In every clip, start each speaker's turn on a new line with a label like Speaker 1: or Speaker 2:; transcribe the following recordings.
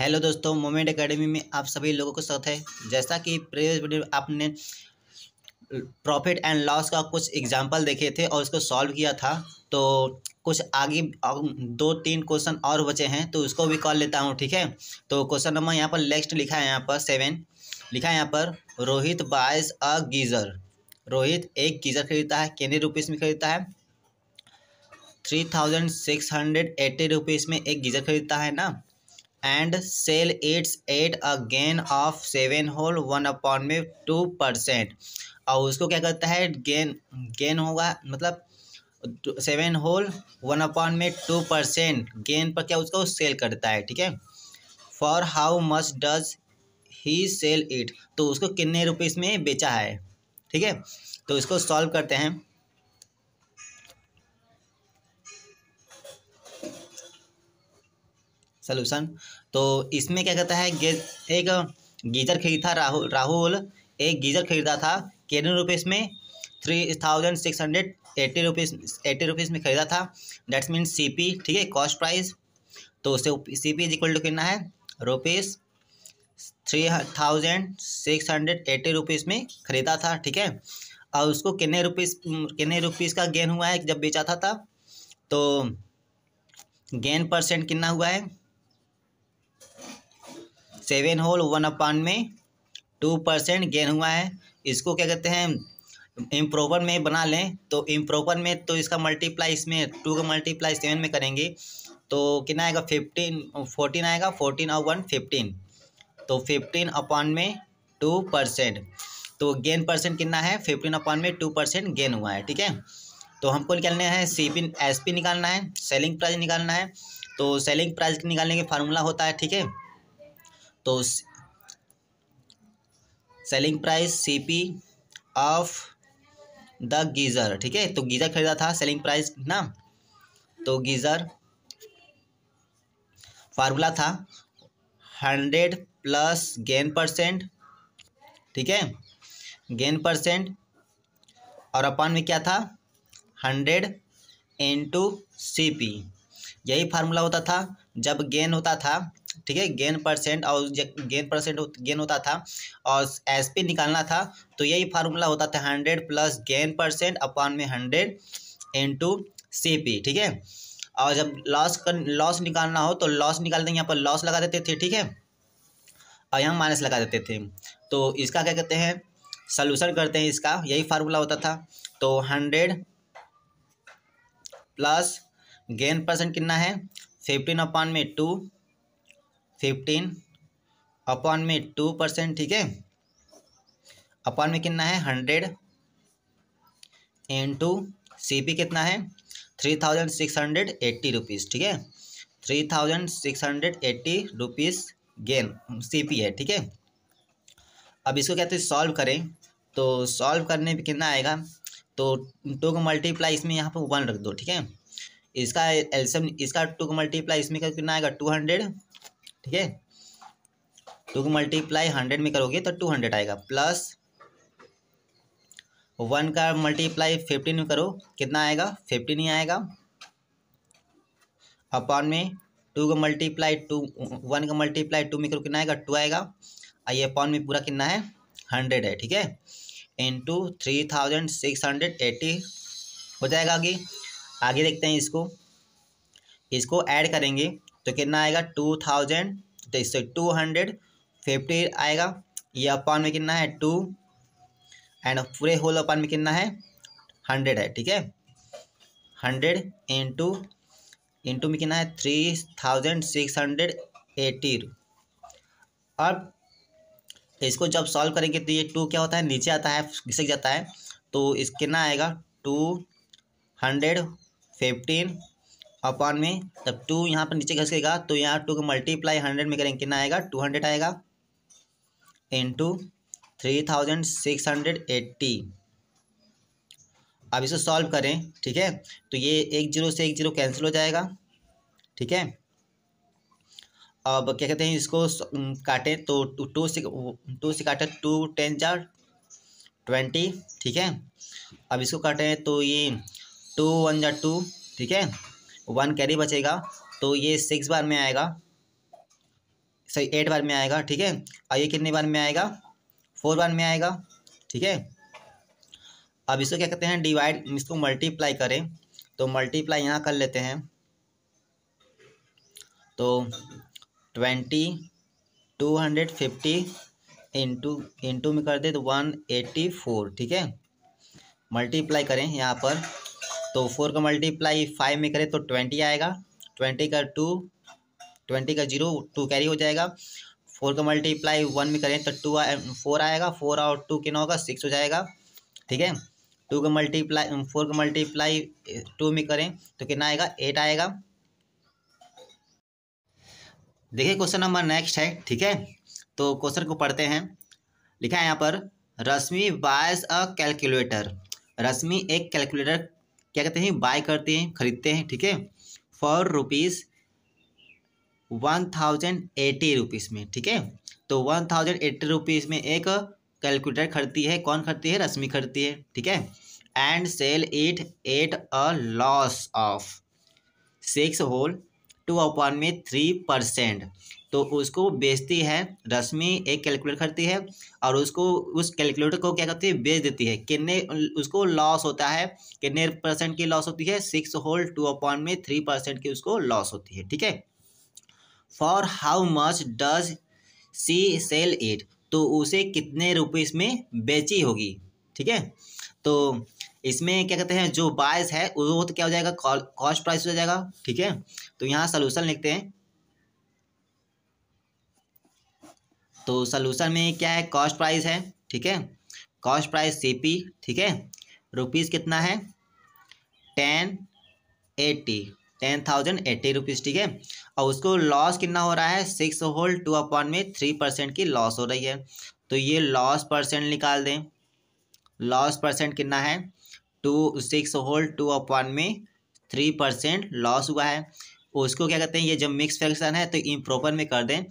Speaker 1: hello दोस्तों moment academy में आप सभी लोगों को स्वागत है जैसा कि प्रीवियस वीडियो आपने प्रॉफिट एंड लॉस का कुछ एग्जाम्पल देखे थे और उसको सॉल्व किया था तो कुछ आगे दो तीन क्वेश्चन और बचे हैं तो उसको भी कॉल लेता हूँ ठीक है तो क्वेश्चन नंबर यहाँ पर नेक्स्ट लिखा है यहाँ पर सेवन लिखा है यहाँ पर Rohit buys a geyser Rohit एक गीज़र खरीदता है कितने रुपीज़ में खरीदता है three thousand six hundred eighty rupees में एक गीज़र खरीदता है ना and sell its at a gain of seven whole one upon में टू परसेंट और उसको क्या करता है गेन गेन होगा मतलब सेवन होल वन अपॉन में टू परसेंट गेन पर क्या उसको सेल करता है ठीक है for how much does he sell it तो उसको कितने रुपीस में बेचा है ठीक है तो इसको सॉल्व करते हैं सोल्यूशन तो इसमें क्या कहता है गे, एक गीजर खरीदा राहुल राहुल एक गीजर खरीदा था कितने रुपीज़ में three thousand six hundred eighty rupees eighty rupees में खरीदा था डेट्स मीन सी पी ठीक है कॉस्ट प्राइस तो उसे C P is equal to कितना है rupees three thousand six hundred eighty rupees में ख़रीदा था ठीक है और उसको कितने रुपीज़ कितने रुपीज़ का गेन हुआ है जब बेचा था तब तो गेन परसेंट कितना हुआ है सेवन होल वन अपान में टू परसेंट गेन हुआ है इसको क्या कहते हैं इम्प्रोवर में बना लें तो इम्प्रोवर में तो इसका मल्टीप्लाई इसमें टू का मल्टीप्लाई सेवन में करेंगे तो कितना आएगा फिफ्टीन फोर्टीन आएगा फोर्टीन और वन फिफ्टीन तो फिफ्टीन अपान में टू परसेंट तो गेन परसेंट कितना है फिफ्टीन अपान में टू परसेंट गेन हुआ है ठीक है तो हमको निकालने हैं सी पी एस पी निकालना है सेलिंग प्राइस निकालना है तो सेलिंग प्राइस निकालने के फार्मूला होता है ठीक है तो selling price C P of the geyser ठीक है तो गीज़र खरीदा था सेलिंग प्राइस ना तो गीज़र फार्मूला था हंड्रेड प्लस गेन परसेंट ठीक है गेन परसेंट और अपन में क्या था हंड्रेड इंटू सी पी यही फार्मूला होता था जब गेन होता था ठीक है गेन परसेंट और गेन परसेंट गेन होता था और एस पी निकालना था तो यही फार्मूला होता था hundred plus gain percent upon में हंड्रेड इंटू सी पी ठीक है और जब लॉस कर लॉस निकालना हो तो लॉस निकाल देंगे यहाँ पर लॉस लगा देते थे ठीक है और यहाँ माइनस लगा देते थे तो इसका क्या कहते हैं सोल्यूशन करते हैं इसका यही फार्मूला होता था तो हंड्रेड प्लस गेन परसेंट कितना है फिफ्टीन अपॉन में टू फिफ्टीन अपॉन में टू परसेंट ठीक है अपॉन में कितना है हंड्रेड इंटू सी पी कितना है three thousand six hundred eighty rupees ठीक है three thousand six hundred eighty rupees gain C P है ठीक है अब इसको कहते हैं सॉल्व करें तो सॉल्व करने पे कितना आएगा तो टू को मल्टीप्लाई इसमें यहाँ पर वन रख दो ठीक है इसका एल्सम इसका टू को मल्टीप्लाई इसमें कितना आएगा टू हंड्रेड ठीक है टू मल्टीप्लाई हंड्रेड में करोगे तो टू हंड्रेड आएगा प्लस वन का मल्टीप्लाई फिफ्टीन में करो कितना आएगा फिफ्टीन ही आएगा अपॉन में टू का मल्टीप्लाई टू वन का मल्टीप्लाई टू में करो कितना आएगा टू आएगा आइए अपॉन में पूरा कितना है हंड्रेड है ठीक है into three thousand six hundred eighty हो जाएगा आगे आगे देखते हैं इसको इसको ऐड करेंगे तो कितना आएगा टू थाउजेंड तो इससे टू हंड्रेड फिफ्टी आएगा ये अपान में कितना है टू एंड पूरे होल अपान में कितना है हंड्रेड है ठीक है हंड्रेड इंटू इंटू में कितना है three thousand six hundred eighty अब इसको जब सॉल्व करेंगे तो ये टू क्या होता है नीचे आता है घिसक जाता है तो इस कितना आएगा टू हंड्रेड फिफ्टीन अपॉन में तब टू यहाँ पर नीचे घस गएगा तो यहाँ टू का मल्टीप्लाई हंड्रेड में करेंगे कितना आएगा टू हंड्रेड आएगा into three thousand six hundred eighty अब इसे सॉल्व करें ठीक है तो ये एक जीरो से एक जीरो कैंसिल हो जाएगा ठीक है अब क्या कहते हैं इसको काटें तो टू से टू से काटें टू टेन चार ट्वेंटी ठीक है अब इसको काटें तो ये टू वन जार टू ठीक है वन कैरी बचेगा तो ये सिक्स बार में आएगा सही एट बार में आएगा ठीक है और ये कितने बार में आएगा फोर बार में आएगा ठीक है अब इसको क्या कहते हैं डिवाइड इसको मल्टीप्लाई करें तो मल्टीप्लाई यहाँ कर लेते हैं तो twenty two hundred fifty into into में कर दे तो वन एट्टी फोर ठीक है मल्टीप्लाई करें यहाँ पर तो फोर का मल्टीप्लाई फाइव में करें तो ट्वेंटी आएगा ट्वेंटी का टू ट्वेंटी का जीरो टू कैरी हो जाएगा फोर का मल्टीप्लाई वन में करें तो टू फोर आएगा फोर और टू कितना होगा सिक्स हो जाएगा ठीक है टू का मल्टीप्लाई फोर का मल्टीप्लाई टू में करें तो कितना आएगा एट आएगा देखिए क्वेश्चन नंबर नेक्स्ट है ठीक है तो क्वेश्चन को पढ़ते हैं लिखा है यहाँ पर रश्मि बायस अ कैलकुलेटर रश्मि एक कैलकुलेटर क्या कहते हैं बाय करते हैं खरीदते हैं ठीक है for rupees one thousand eighty rupees में ठीक है तो वन थाउजेंड एट्टी रुपीज़ में एक कैलकुलेटर खरीदती है कौन खरीदती है रश्मि खरीदती है ठीक है and sell it at a loss of six whole two upon में थ्री परसेंट तो उसको बेचती है रश्मि एक कैलकुलेटर खरीदती है और उसको उस कैलकुलेटर को क्या करती है बेच देती है कितने उसको लॉस होता है कितने परसेंट की लॉस होती है सिक्स होल टू अपॉइंट में थ्री परसेंट की उसको लॉस होती है ठीक है for how much does she sell it तो उसे कितने रुपीस में बेची होगी ठीक है तो इसमें क्या कहते हैं जो बायस है वो तो क्या हो जाएगा कॉस्ट प्राइस हो जाएगा ठीक है तो यहाँ सोल्यूशन लिखते हैं तो सलूशन में क्या है कॉस्ट प्राइस है ठीक है कॉस्ट प्राइस सी पी ठीक है रुपीज़ कितना है ten eighty ten thousand eighty rupees ठीक है और उसको लॉस कितना हो रहा है सिक्स होल टू अपॉइंट में थ्री परसेंट की लॉस हो रही है तो ये लॉस परसेंट निकाल दें लॉस परसेंट कितना है two six whole two upon में थ्री परसेंट लॉस हुआ है उसको क्या कहते हैं ये जब मिक्स फ्रैक्शन है तो इम्प्रॉपर में कर दें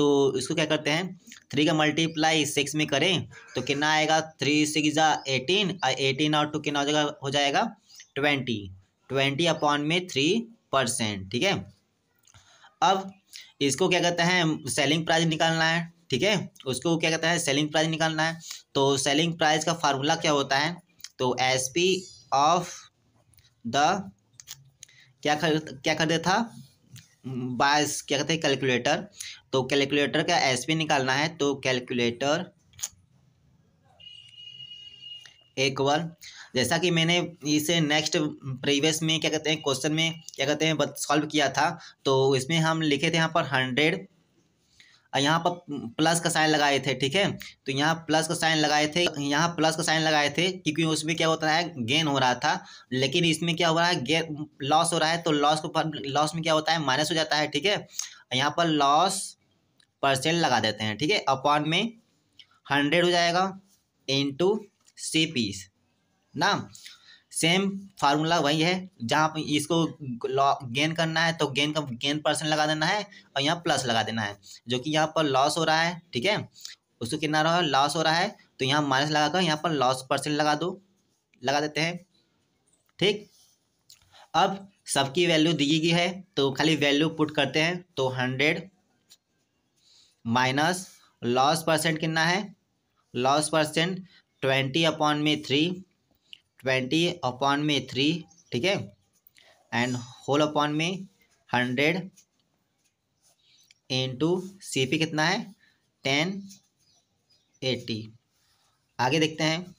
Speaker 1: तो इसको क्या करते हैं थ्री का मल्टीप्लाई सिक्स में करें तो कितना आएगा थ्री सिक्स जा एटीन और एटीन और टू कितना हो जाएगा हो जाएगा ट्वेंटी ट्वेंटी अपॉन में थ्री परसेंट ठीक है अब इसको क्या कहते हैं सेलिंग प्राइस निकालना है ठीक है उसको क्या कहते हैं सेलिंग प्राइस निकालना है तो सेलिंग प्राइस का फार्मूला क्या होता है तो एस पी ऑफ द क्या कर क्या खरीदा था बायस क्या कहते हैं कैलकुलेटर तो कैलकुलेटर का एस पी निकालना है तो कैलकुलेटर एक इक्वल जैसा कि मैंने इसे नेक्स्ट प्रीवियस में क्या कहते हैं क्वेश्चन में क्या कहते हैं सॉल्व किया था तो इसमें हम लिखे थे यहाँ पर हंड्रेड यहाँ पर प्लस का साइन लगाए थे ठीक है तो यहाँ प्लस का साइन लगाए थे यहाँ प्लस का साइन लगाए थे क्योंकि उसमें क्या होता है गेन हो रहा था लेकिन इसमें क्या हो रहा है गेन लॉस हो रहा है तो लॉस को लॉस में क्या होता है माइनस हो जाता है ठीक है यहाँ पर लॉस परसेंट लगा देते हैं ठीक है अपॉन में हंड्रेड हो जाएगा इंटू सी पीस ना सेम फार्मूला वही है जहाँ इसको गेन करना है तो गेन का गेन परसेंट लगा देना है और यहाँ प्लस लगा देना है जो कि यहाँ पर लॉस हो रहा है ठीक है उसको कितना रहा लॉस हो रहा है तो यहाँ माइनस लगा कर यहाँ पर लॉस परसेंट लगा दो लगा देते हैं ठीक अब सबकी वैल्यू दी गई है तो खाली वैल्यू पुट करते हैं तो हंड्रेड माइनस लॉस परसेंट कितना है लॉस परसेंट ट्वेंटी अपॉन में थ्री ट्वेंटी अपॉन में थ्री ठीक है एंड होल अपॉन में हंड्रेड इंटू सी पी कितना है टेन एटी आगे देखते हैं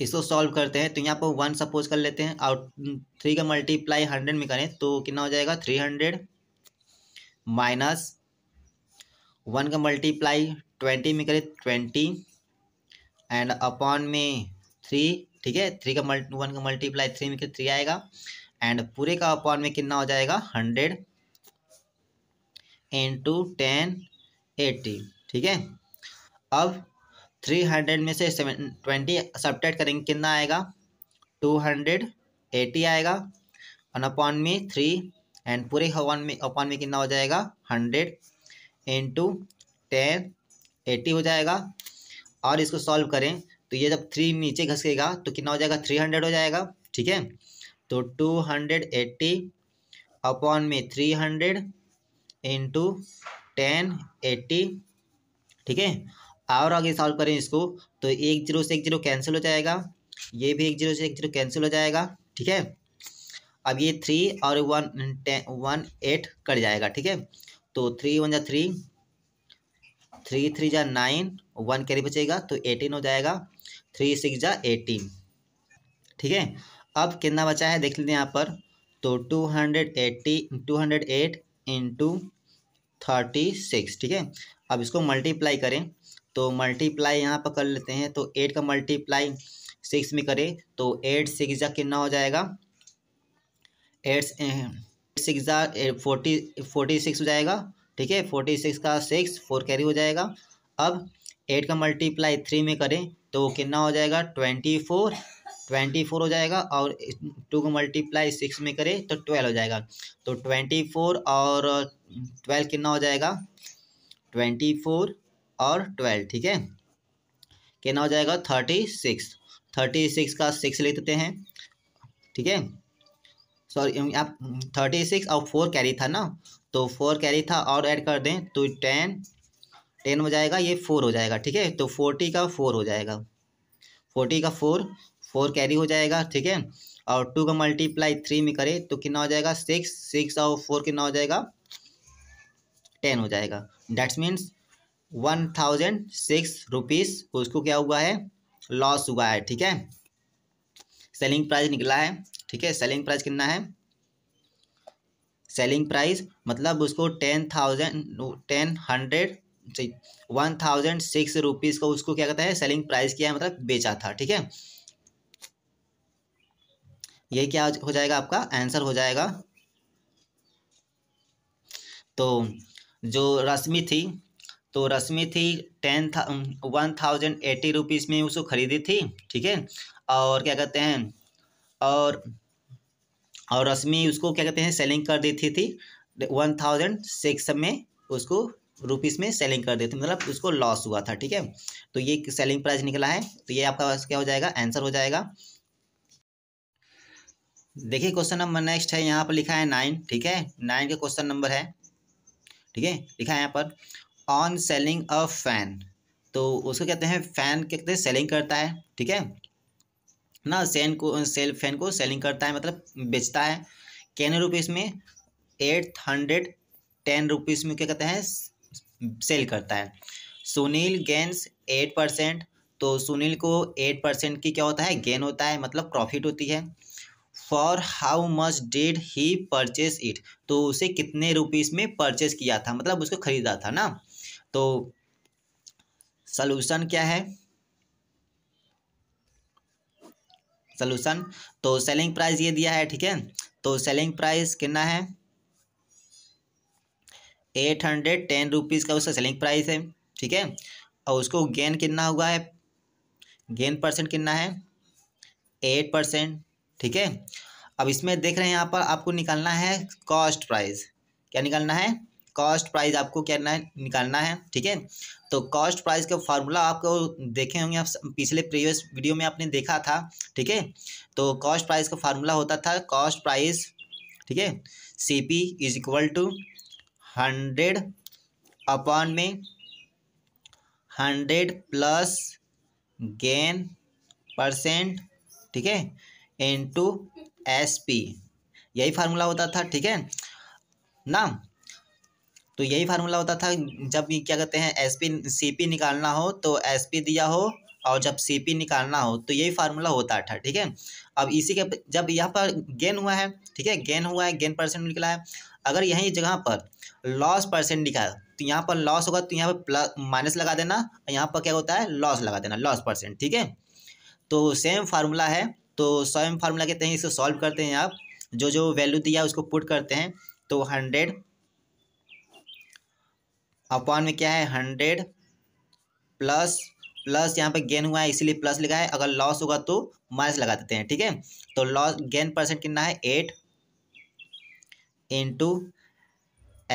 Speaker 1: इसको सॉल्व करते हैं तो यहाँ पर वन सपोज कर लेते हैं और थ्री का मल्टीप्लाई हंड्रेड में करें तो कितना हो जाएगा थ्री हंड्रेड माइनस वन का मल्टीप्लाई ट्वेंटी में करें ट्वेंटी एंड अपॉन में थ्री ठीक है थ्री का मल्टी वन का मल्टीप्लाई थ्री में थ्री आएगा एंड पूरे का अपॉन में कितना हो जाएगा हंड्रेड इंटू टेन एटी ठीक है अब थ्री हंड्रेड में से सेवन ट्वेंटी सबटेट करेंगे कितना आएगा टू हंड्रेड एटी आएगा अन अपॉन में थ्री एंड पूरे अपॉन में अपॉन में कितना हो जाएगा हंड्रेड इंटू टेन एटी हो जाएगा और इसको सॉल्व करें तो ये जब थ्री नीचे घसकेगा तो कितना हो जाएगा थ्री हंड्रेड हो जाएगा ठीक है तो टू हंड्रेड एट्टी अपॉन में three hundred into ten eighty ठीक है और आगे सॉल्व करें इसको तो एक जीरो से एक जीरो कैंसिल हो जाएगा ये भी एक जीरो से एक जीरो कैंसिल हो जाएगा ठीक है अब ये थ्री और one ten one eight cut जाएगा ठीक है तो थ्री वन जा थ्री थ्री थ्री जा नाइन वन कैरी बचेगा तो एटीन हो जाएगा थ्री सिक्स जा एटीन ठीक है अब कितना बचा है देख लेते हैं यहाँ पर तो two hundred eighty two hundred eight into thirty six ठीक है अब इसको मल्टीप्लाई करें तो मल्टीप्लाई यहाँ पर कर लेते हैं तो एट का मल्टीप्लाई सिक्स में करें तो एट सिक्स जा कितना हो जाएगा eight six forty forty six हो जाएगा ठीक है फोर्टी सिक्स का सिक्स फोर कैरी हो जाएगा अब एट का मल्टीप्लाई थ्री में करें तो वो कितना हो जाएगा ट्वेंटी फोर ट्वेंटी फोर हो जाएगा और टू का मल्टीप्लाई सिक्स में करें तो ट्वेल्व हो जाएगा तो ट्वेंटी फोर और ट्वेल्व eh, कितना हो जाएगा ट्वेंटी फोर और ट्वेल्व ठीक है कितना हो जाएगा थर्टी सिक्स थर्टी सिक्स का सिक्स लिख देते हैं ठीक है सॉरी आप थर्टी सिक्स और फोर कैरी था ना तो फोर कैरी था और ऐड कर दें तो टेन टेन हो जाएगा ये फोर हो जाएगा ठीक है तो फोर्टी का फोर हो जाएगा फोर्टी का फोर फोर कैरी हो जाएगा ठीक है और टू का मल्टीप्लाई थ्री में करें तो कितना हो जाएगा सिक्स सिक्स और फोर कितना हो जाएगा टेन हो जाएगा that's means one thousand six rupees उसको क्या हुआ है लॉस हुआ है ठीक है सेलिंग प्राइस निकला है ठीक है सेलिंग प्राइस कितना है सेलिंग प्राइस मतलब उसको ten thousand ten hundred one thousand six rupees का उसको क्या कहता है सेलिंग प्राइस किया है मतलब बेचा था ठीक है ये क्या हो जाएगा आपका आंसर हो जाएगा तो जो रश्मि थी तो रश्मि थी टेन था वन थाउजेंड एटी रुपीज़ में उसको ख़रीदी थी ठीक है और क्या कहते हैं और और रश्मि उसको क्या कहते हैं सेलिंग कर देती थी वन थाउजेंड सिक्स में उसको रुपीस में सेलिंग कर देती मतलब उसको लॉस हुआ था ठीक है तो ये सेलिंग प्राइस निकला है तो ये आपका क्या हो जाएगा आंसर हो जाएगा देखिए क्वेश्चन नंबर नेक्स्ट है यहाँ पर लिखा है नाइन ठीक है नाइन का क्वेश्चन नंबर है ठीक है लिखा है यहाँ पर ऑन सेलिंग अ फैन तो उसको कहते हैं फैन कहते हैं सेलिंग करता है ठीक है ना सेन को सेल फैन को सेलिंग करता है मतलब बेचता है कैन रुपीज़ में एट हंड्रेड टेन रुपीज़ में क्या कहते हैं सेल करता है सुनील गेंस एट परसेंट तो सुनील को एट परसेंट की क्या होता है गेन होता है मतलब प्रॉफिट होती है for how much did he purchase it तो उसे कितने रुपीस में परचेज किया था मतलब उसको खरीदा था ना तो सल्यूशन क्या है सोल्यूशन तो सेलिंग प्राइस ये दिया है ठीक है तो सेलिंग प्राइस कितना है एट हंड्रेड टेन रुपीज़ का उसका सेलिंग प्राइस है ठीक है और उसको गेन कितना हुआ है गेन परसेंट कितना है एट परसेंट ठीक है अब इसमें देख रहे हैं यहाँ पर आपको निकालना है कॉस्ट प्राइस क्या निकालना है कॉस्ट प्राइस आपको क्या है निकालना है ठीक है तो कॉस्ट प्राइस का फार्मूला आपको देखे होंगे आप पिछले प्रीवियस वीडियो में आपने देखा था ठीक है तो कॉस्ट प्राइस का फार्मूला होता था कॉस्ट प्राइस ठीक है C P is equal to hundred upon में हंड्रेड प्लस गेन परसेंट ठीक है इन टू एस पी यही फार्मूला होता था ठीक है ना तो यही फार्मूला होता था जब क्या कहते हैं एस पी सी पी निकालना हो तो एस पी दिया हो और जब सी पी निकालना हो तो यही फार्मूला होता था ठीक है अब इसी के जब यहाँ पर गेन हुआ है ठीक है गेन हुआ है गेन परसेंट निकला है अगर यहीं जगह पर लॉस परसेंट निकाल तो यहाँ पर लॉस होगा तो यहाँ पर प्लस माइनस लगा देना और यहाँ पर क्या होता है लॉस लगा देना लॉस परसेंट ठीक है तो सेम फार्मूला है तो सेम फार्मूला कहते हैं इसको सॉल्व करते हैं आप जो जो वैल्यू दिया उसको पुट करते हैं तो हंड्रेड अपॉन में क्या है हंड्रेड प्लस प्लस यहाँ पे गेन हुआ है इसीलिए प्लस लिखा है अगर लॉस होगा तो माइनस लगा देते हैं ठीक है तो लॉस गेन परसेंट कितना है एट इंटू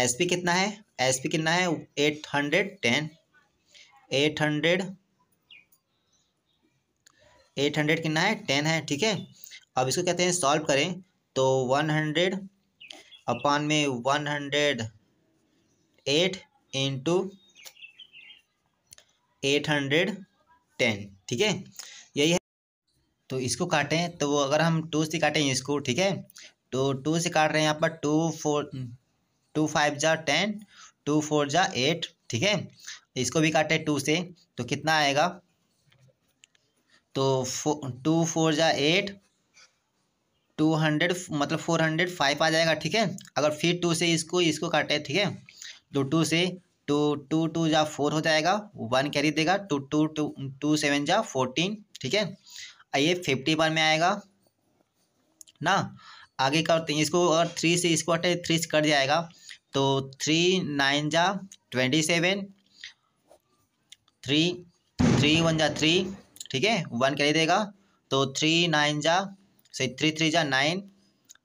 Speaker 1: एस पी कितना है एस पी कितना है eight hundred ten eight hundred eight hundred कितना है टेन है ठीक है अब इसको कहते हैं सॉल्व करें तो वन हंड्रेड अपान में one hundred eight into eight hundred ten ठीक है यही है तो इसको काटें तो अगर हम टू से काटें इसको ठीक है तो टू से काट रहे हैं यहाँ पर टू फोर टू फाइव जा टेन टू फोर जा एट ठीक है इसको भी काटें टू से तो कितना आएगा तो फो टू फोर जा एट टू हंड्रेड मतलब फोर हंड्रेड फाइव आ जाएगा ठीक है अगर फिर टू से इसको इसको काटे ठीक है तो टू से टू टू टू जा फोर हो जाएगा वन कैरी देगा two two two two seven जा फोर्टीन ठीक है आइए फिफ्टी वन में आएगा ना आगे करते हैं इसको अगर थ्री से इसको हटे थ्री से कट जाएगा तो थ्री नाइन जा twenty seven three three one जा थ्री ठीक है वन कैरी देगा तो थ्री नाइन जा सही थ्री थ्री जा नाइन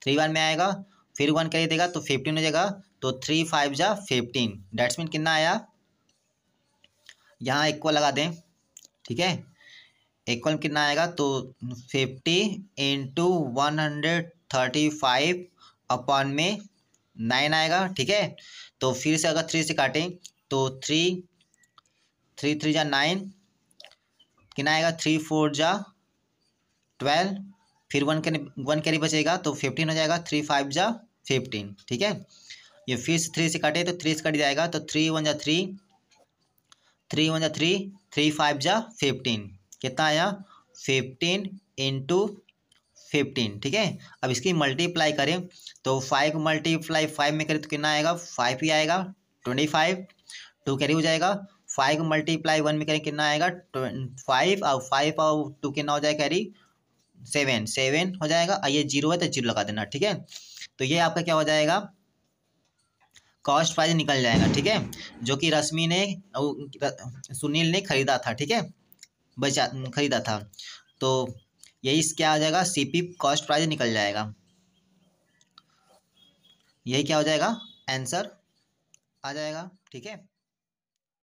Speaker 1: थ्री वन में आएगा फिर वन कैरी देगा तो फिफ्टीन हो जाएगा तो थ्री फाइव जा फिफ्टीन डेट्स मीन कितना आया यहाँ इक्वल लगा दें ठीक है इक्वल कितना आएगा तो fifty into one hundred thirty five upon में नाइन आएगा ठीक है तो फिर से अगर थ्री से काटें तो थ्री थ्री थ्री जा नाइन कितना आएगा थ्री फोर जा ट्वेल्व फिर वन के वन कैरी बचेगा तो फिफ्टीन हो जाएगा थ्री फाइव जा फिफ्टीन ठीक है ये फिर से थ्री से काटे तो थ्री से कट जाएगा तो थ्री वन जा थ्री थ्री वन जा थ्री थ्री फाइव जा फिफ्टीन कितना आया फिफ्टीन इंटू फिफ्टीन ठीक है अब इसकी मल्टीप्लाई करें तो फाइव मल्टीप्लाई फाइव में करें तो कितना आएगा फाइव ही आएगा ट्वेंटी फाइव टू कैरी हो जाएगा फाइव मल्टीप्लाई वन में करें कितना आएगा फाइव और फाइव और टू कितना हो जाएगा कैरी सेवन सेवन हो जाएगा ये जीरो है तो जीरो लगा देना ठीक है तो ये आपका क्या हो जाएगा कॉस्ट प्राइस निकल जाएगा ठीक है जो कि रश्मि ने सुनील ने खरीदा था ठीक है बचा खरीदा था तो यही क्या हो जाएगा सी पी कॉस्ट प्राइस निकल जाएगा यही क्या हो जाएगा आंसर आ जाएगा ठीक है